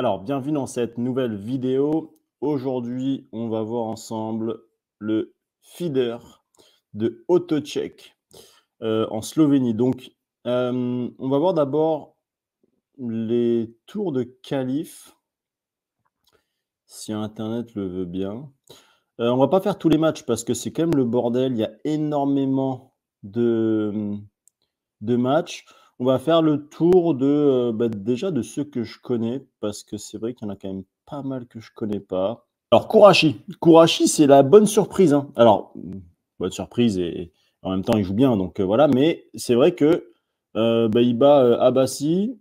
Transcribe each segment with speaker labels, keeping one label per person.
Speaker 1: Alors, bienvenue dans cette nouvelle vidéo. Aujourd'hui, on va voir ensemble le feeder de AutoCheck euh, en Slovénie. Donc, euh, on va voir d'abord les tours de qualif, si Internet le veut bien. On euh, on va pas faire tous les matchs parce que c'est quand même le bordel. Il y a énormément de, de matchs. On va faire le tour de euh, bah, déjà de ceux que je connais, parce que c'est vrai qu'il y en a quand même pas mal que je connais pas. Alors, Kourachi. Kourachi, c'est la bonne surprise. Hein. Alors, bonne surprise, et, en même temps, il joue bien, donc euh, voilà. Mais c'est vrai que euh, bah, il bat Abassi.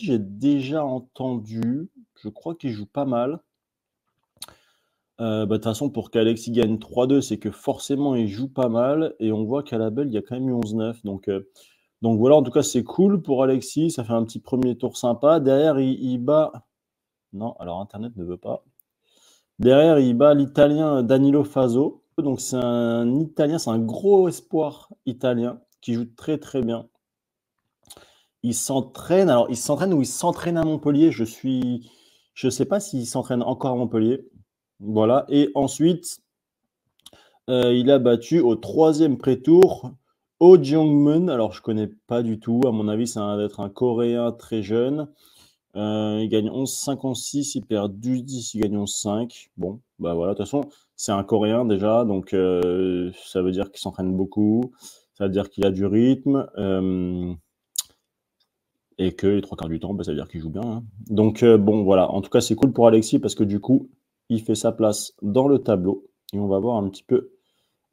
Speaker 1: j'ai déjà entendu. Je crois qu'il joue pas mal. Bah, de toute façon, pour qu'Alexis gagne 3-2, c'est que forcément, il joue pas mal. Et on voit qu'à la belle, il y a quand même eu 11-9. Donc, donc voilà, en tout cas, c'est cool pour Alexis. Ça fait un petit premier tour sympa. Derrière, il, bat. Non, alors Internet ne veut pas. Derrière, il bat l'Italien Danilo Faso. Donc c'est un Italien, c'est un gros espoir italien qui joue très très bien. Il s'entraîne. Alors il s'entraîne ou il s'entraîne à Montpellier. Je suis, je ne sais pas s'il s'entraîne encore à Montpellier. Voilà. Et ensuite, euh, il a battu au troisième pré-tour Oh jong alors je connais pas du tout. À mon avis, c'est un être un Coréen très jeune. Euh, il gagne 11 il perd 12-10, il gagne 11,5. 5 Bon, bah voilà, de toute façon, c'est un Coréen déjà, donc euh, ça veut dire qu'il s'entraîne beaucoup, ça veut dire qu'il a du rythme, euh, et que les trois quarts du temps, bah, ça veut dire qu'il joue bien. Hein. Donc bon, voilà, en tout cas, c'est cool pour Alexis parce que du coup, il fait sa place dans le tableau, et on va voir un petit peu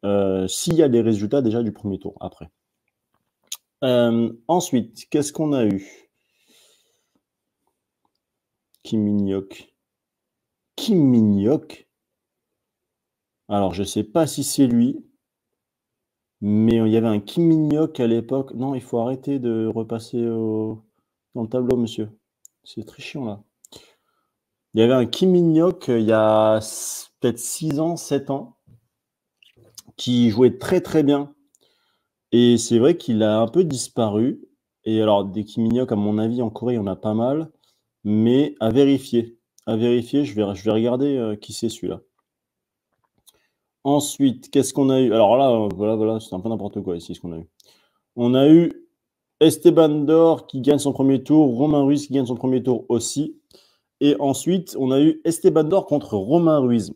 Speaker 1: euh, s'il y a des résultats déjà du premier tour après. Euh, ensuite, qu'est-ce qu'on a eu Kim Mignoc. Kim Alors, je ne sais pas si c'est lui, mais il y avait un Kim à l'époque. Non, il faut arrêter de repasser au... dans le tableau, monsieur. C'est très chiant, là. Il y avait un Kim euh, il y a peut-être 6 ans, 7 ans, qui jouait très très bien. Et c'est vrai qu'il a un peu disparu. Et alors, des Kimignoc, à mon avis, en Corée, il y en a pas mal. Mais à vérifier. À vérifier, je vais, je vais regarder euh, qui c'est celui-là. Ensuite, qu'est-ce qu'on a eu Alors là, euh, voilà, voilà, c'est un peu n'importe quoi ici ce qu'on a eu. On a eu Esteban Dor qui gagne son premier tour, Romain Ruiz qui gagne son premier tour aussi. Et ensuite, on a eu Esteban Dor contre Romain Ruiz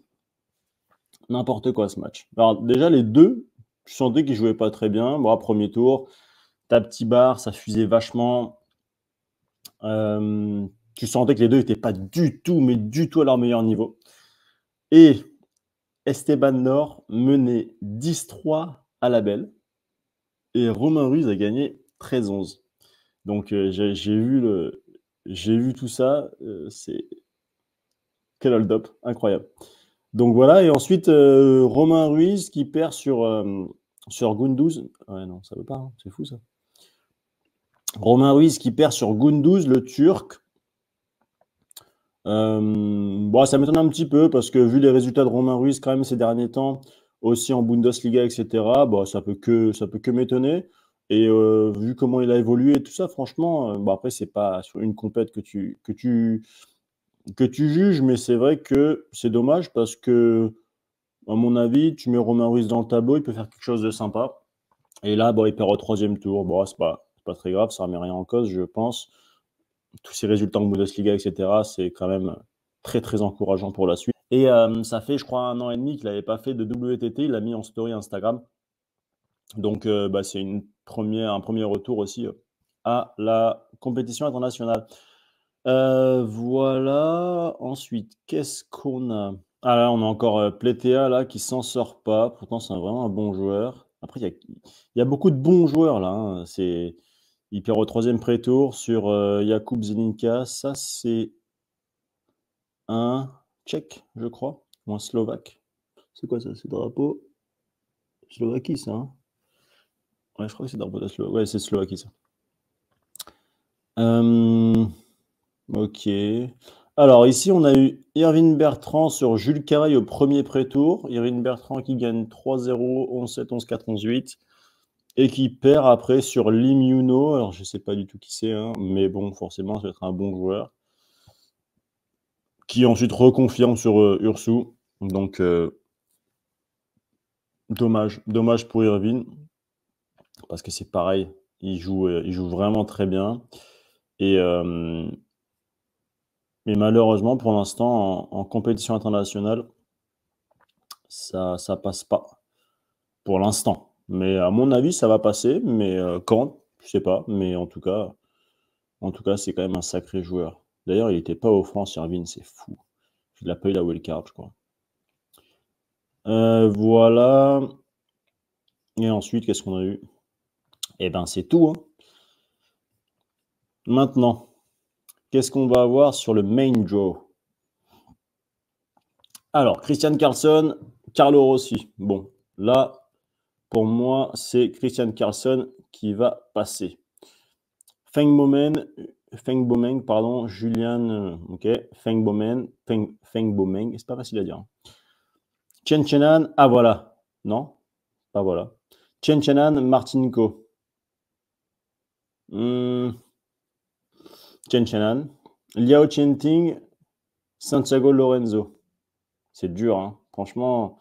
Speaker 1: n'importe quoi ce match. Alors déjà, les deux, je sentais qu'ils jouaient pas très bien. Bon, premier tour, ta petit bar, ça fusait vachement. Euh, tu sentais que les deux n'étaient pas du tout, mais du tout à leur meilleur niveau. Et Esteban Nord menait 10-3 à la belle. Et Romain Ruiz a gagné 13-11. Donc euh, j'ai vu, vu tout ça. Euh, c'est quel hold-up incroyable. Donc voilà, et ensuite euh, Romain Ruiz qui perd sur, euh, sur Gunduz. Ouais, non, ça veut pas, hein, c'est fou ça. Romain Ruiz qui perd sur Gunduz, le Turc. Euh, bon, ça m'étonne un petit peu parce que vu les résultats de Romain Ruiz quand même ces derniers temps, aussi en Bundesliga, etc., bon, bah, ça peut que ça peut que m'étonner. Et vu comment il a évolué et tout ça, franchement, bon, après, c'est pas sur une compète que tu, que tu que tu juges, mais c'est vrai que c'est dommage parce que, à mon avis, tu mets Romain Ruiz dans le tableau, il peut faire quelque chose de sympa. Et là, bon, il perd au troisième tour. Bon, c'est pas, pas très grave, ça ne remet rien en cause, je pense. Tous ces résultats en Bundesliga, etc., c'est quand même très, très encourageant pour la suite. Et euh, ça fait, je crois, un an et demi qu'il n'avait pas fait de WTT. Il l'a mis en story Instagram. Donc, euh, bah, c'est un premier retour aussi euh, à la compétition internationale. Euh, voilà. Ensuite, qu'est-ce qu'on a Ah là, on a encore euh, là qui s'en sort pas. Pourtant, c'est vraiment un bon joueur. Après, il y a, beaucoup de bons joueurs là. Hein. C'est il au troisième pré-tour sur euh, Jakub Zelinka. Ça, c'est un Tchèque, je crois, ou un Slovaque. C'est quoi ça C'est drapeau Slovaquie, ça. Hein? ouais, je crois que c'est drapeau de Ouais, c'est Slovaquie, ça. Euh, Ok. Alors ici, on a eu Irvine Bertrand sur Jules Carey au premier pré-tour. Irvine Bertrand qui gagne 3-0, 11-7, 11-4, 11-8. Et qui perd après sur Yuno. Alors je ne sais pas du tout qui c'est, hein, mais bon, forcément, ça va être un bon joueur. Qui ensuite reconfirme sur Ursou. Euh, Ursu. Donc, euh, dommage. Dommage pour Irvine. Parce que c'est pareil. Il joue, euh, il joue vraiment très bien. Et. Mais malheureusement, pour l'instant, en, compétition internationale, ça ne passe pas. Pour l'instant. Mais à mon avis, ça va passer. Mais euh, quand Je sais pas. Mais en tout cas, en tout cas, c'est quand même un sacré joueur. D'ailleurs, il n'était pas au France, Irvine, c'est fou. Il pas eu la wildcard, je crois. Euh, voilà. Et ensuite, qu'est-ce qu'on a eu Eh ben, c'est tout. Hein. Maintenant, Qu'est-ce qu'on va avoir sur le main draw Alors, Christian Carlson, Carlo Rossi. Bon, là, pour moi, c'est Christian Carlson qui va passer. Feng Bomen, Feng Bomeng, pardon, Julian, euh, ok, Feng Bomen, Feng, Feng c'est pas facile à dire. Hein. Chen Chenan, ah voilà, non, pas voilà. Chen Chenan, Martinko. Hum, Chen Chenan. Liao Chenting, Santiago Lorenzo. C'est dur, hein. franchement.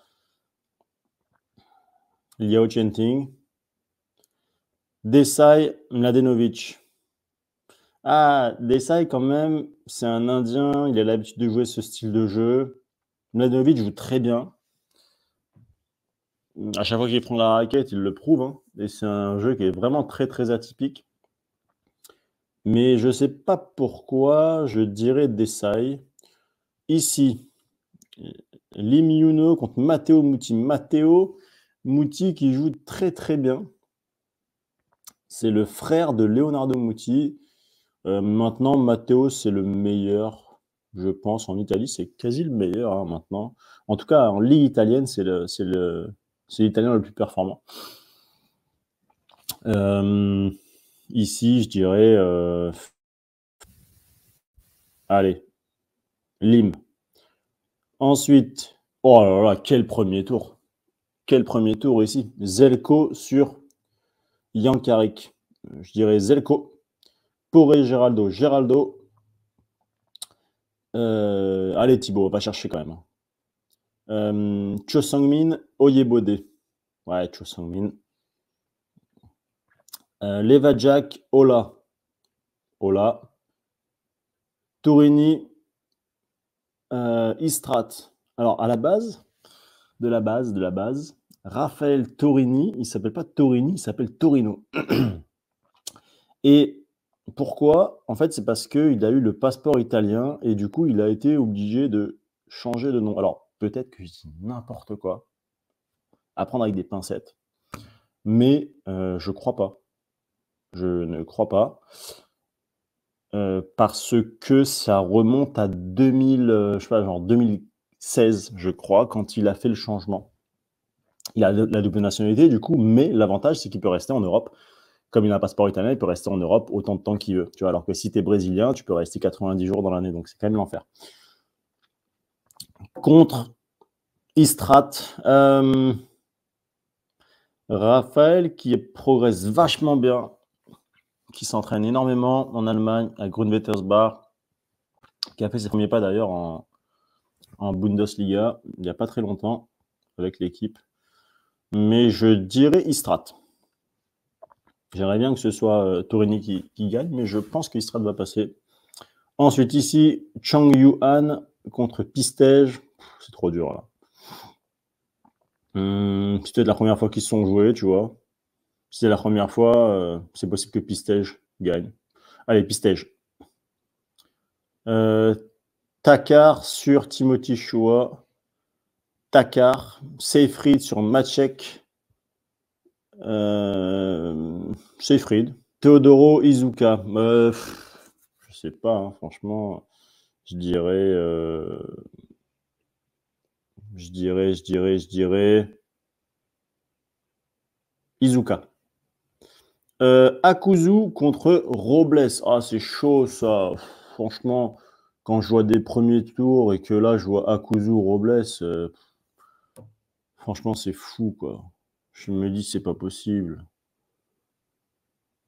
Speaker 1: Liao Chenting. Desai Mladenovic. Ah, Desai, quand même, c'est un Indien. Il a l'habitude de jouer ce style de jeu. Mladenovic joue très bien. À chaque fois qu'il prend la raquette, il le prouve. Hein. Et c'est un jeu qui est vraiment très, très atypique mais je ne sais pas pourquoi je dirais Desai. Ici, Limiuno contre Matteo Muti. Matteo Muti qui joue très très bien. C'est le frère de Leonardo Muti. Euh, maintenant, Matteo, c'est le meilleur, je pense, en Italie. C'est quasi le meilleur hein, maintenant. En tout cas, en Ligue italienne, c'est l'Italien le, le, plus performant. Euh, Ici, je dirais. Euh, allez, Lim. Ensuite, oh là là, quel premier tour. Quel premier tour ici. Zelko sur Yankarik. Euh, je dirais Zelko. Poré Géraldo. Géraldo. Euh, allez, Thibaut, on va chercher quand même. Hein. Euh, Cho sang Oyebode. Ouais, Cho euh, Leva Jack, hola. Hola. Torini, euh, Istrat. Alors, à la base, de la base, de la base, Raphaël Torini, il s'appelle pas Torini, il s'appelle Torino. Et pourquoi En fait, c'est parce qu'il a eu le passeport italien et du coup, il a été obligé de changer de nom. Alors, peut-être que je dis n'importe quoi, à prendre avec des pincettes, mais je euh, je crois pas. Je ne crois pas. Euh, parce que ça remonte à 2000, 2016, euh, je crois, quand il a fait le changement. Il a la double nationalité, du coup, mais l'avantage, c'est qu'il peut rester en Europe. Comme il a un passeport italien, il peut rester en Europe autant de temps qu'il veut. Tu vois, alors que si tu es brésilien, tu peux rester 90 jours dans l'année, donc c'est quand même l'enfer. Contre Istrat, euh, Raphaël qui progresse vachement bien qui s'entraîne énormément en Allemagne à Grunwettersbach, qui a fait ses premiers pas d'ailleurs en, Bundesliga il n'y a pas très longtemps avec l'équipe. Mais je dirais Istrat. J'aimerais bien que ce soit euh, Torini qui, gagne, mais je pense qu'Istrat va passer. Ensuite, ici, Chang Yuan contre Pistège. C'est trop dur là. peut hum, C'était la première fois qu'ils se sont joués, tu vois. Si c'est la première fois, euh, c'est possible que Pistège gagne. Allez, Pistège. Euh, Takar sur Timothy Chua. Takar. Seyfried sur Machek. Euh, Seyfried. Teodoro Izuka. Je je sais pas, hein, franchement. Je dirais. je dirais, je dirais, je dirais. Izuka. Euh, Akuzu contre Robles. Ah, c'est chaud ça. Franchement, quand je vois des premiers tours et que là, je vois Akuzu Robles, euh, franchement, c'est fou quoi. Je me dis, c'est pas possible.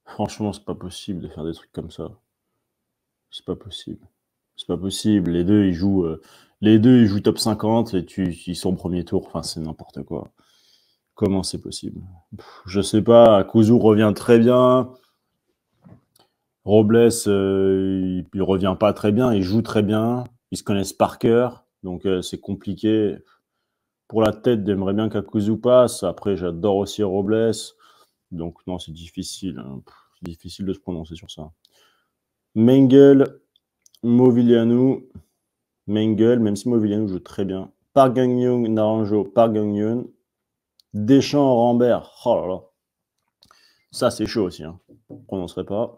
Speaker 1: Franchement, c'est pas possible de faire des trucs comme ça. C'est pas possible. C'est pas possible. Les deux, ils jouent, euh, les deux, ils jouent top 50 et tu, ils sont au premier tour. Enfin, c'est n'importe quoi. Comment c'est possible Je ne sais pas. Kouzou revient très bien. Robles, euh, il ne revient pas très bien. Il joue très bien. Ils se connaissent par cœur. Donc, euh, c'est compliqué. Pour la tête, j'aimerais bien qu'Akuzu passe. Après, j'adore aussi Robles. Donc, non, c'est difficile. Hein. difficile de se prononcer sur ça. Mengel, Movilianou. Mengel, même si Movilianou joue très bien. Park Naranjo, Park Deschamps, Rambert. Oh là là. Ça, c'est chaud aussi. Hein. On ne prononcerait pas.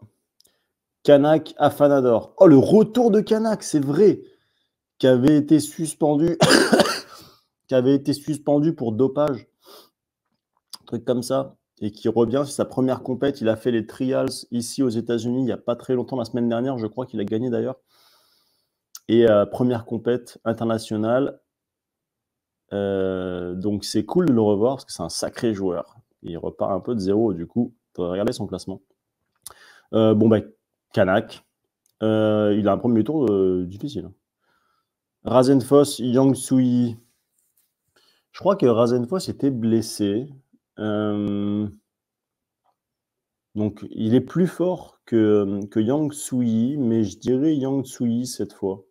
Speaker 1: Kanak, Afanador. Oh, le retour de Kanak, c'est vrai. Qui avait été suspendu. qui avait été suspendu pour dopage. Un truc comme ça. Et qui revient. C'est sa première compète. Il a fait les trials ici aux États-Unis il n'y a pas très longtemps, la semaine dernière. Je crois qu'il a gagné d'ailleurs. Et euh, première compète internationale. Euh, donc c'est cool de le revoir parce que c'est un sacré joueur. Il repart un peu de zéro, du coup, faudrait regarder son classement. Euh, bon, bah, Kanak, euh, il a un premier tour difficile. Hein. Razenfoss, Yang Sui. Je crois que Razenfoss était blessé. Donc, il est plus fort que, que Yang Sui, mais je dirais Yang Sui cette fois.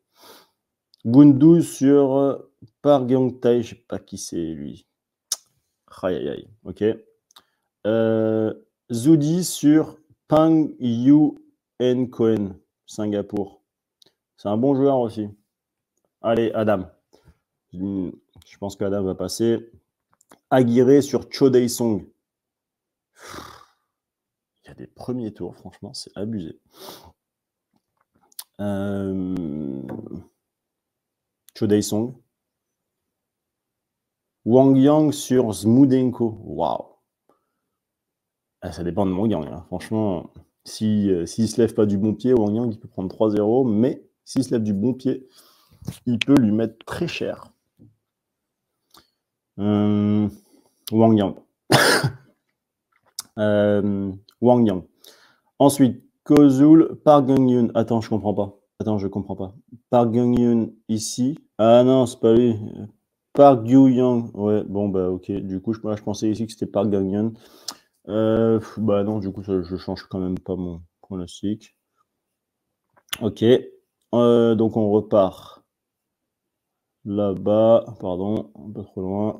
Speaker 1: Gundu sur euh, Park je ne sais pas qui c'est lui. Aïe aïe aïe, ok. Euh, Zudi sur Pang Yu N Singapour. C'est un bon joueur aussi. Allez, Adam. Hmm, je pense qu'Adam va passer. Aguirre sur Cho Song. Il y a des premiers tours, franchement, c'est abusé. Euh, dae Song. Wang Yang sur Zmudenko. Waouh! Ah, ça dépend de Wang Yang. Hein. Franchement, euh, s'il ne se lève pas du bon pied, Wang Yang il peut prendre 3-0, mais s'il se lève du bon pied, il peut lui mettre très cher. Euh, Wang Yang. Euh, Wang Yang. Ensuite, Kozul, par gung Yun. Attends, je comprends pas. Attends, je comprends pas. Par gung Yun ici. Ah non, c'est pas lui. Park Gyu-young. Ouais, bon, bah ok. Du coup, je, pensais ici que c'était Park Ganyan. Euh, bah non, du coup, je, change quand même pas mon pronostic. Ok. Euh, donc, on repart là-bas. Pardon, un peu trop loin.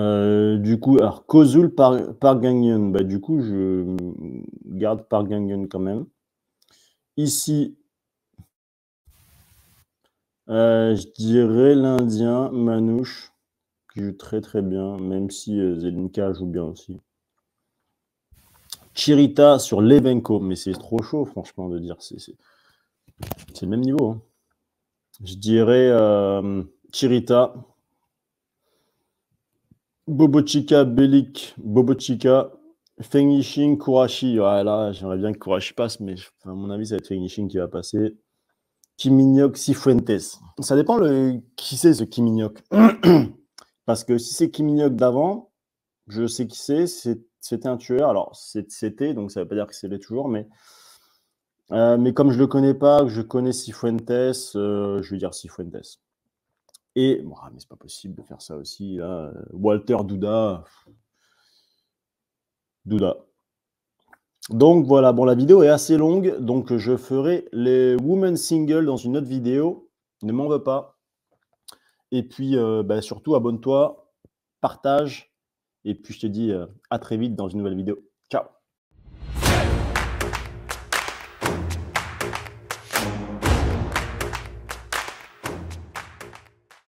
Speaker 1: Euh, du coup, alors, Kozul par, par Bah, du coup, je garde Parc Ganyan quand même. Ici, euh, je dirais l'Indien, Manouche, qui joue très très bien, même si euh, Zelinka joue bien aussi. Chirita sur Levenko, mais c'est trop chaud, franchement, de dire. C'est le même niveau. Hein. Je dirais euh, Chirita, Bobochika, Belik, Bobochika, Feng Kurashi. là, j'aimerais bien que Kurashi passe, mais à mon avis, ça va être Fengishin qui va passer. Kimignoc Sifuentes. Ça dépend le, qui c'est ce Kimignoc. Parce que si c'est Kimignoc d'avant, je sais qui c'est, c'était un tueur. Alors, c'était, donc ça ne veut pas dire que c'est l'est toujours, mais, euh, mais comme je ne le connais pas, je connais Sifuentes, euh, je vais dire Sifuentes. Et, bon, ah, mais c'est pas possible de faire ça aussi. Walter Douda, Douda, donc voilà, bon, la vidéo est assez longue, donc je ferai les Women singles dans une autre vidéo. Ne m'en veux pas. Et puis euh, bah, surtout, abonne-toi, partage. Et puis je te dis euh, à très vite dans une nouvelle vidéo. Ciao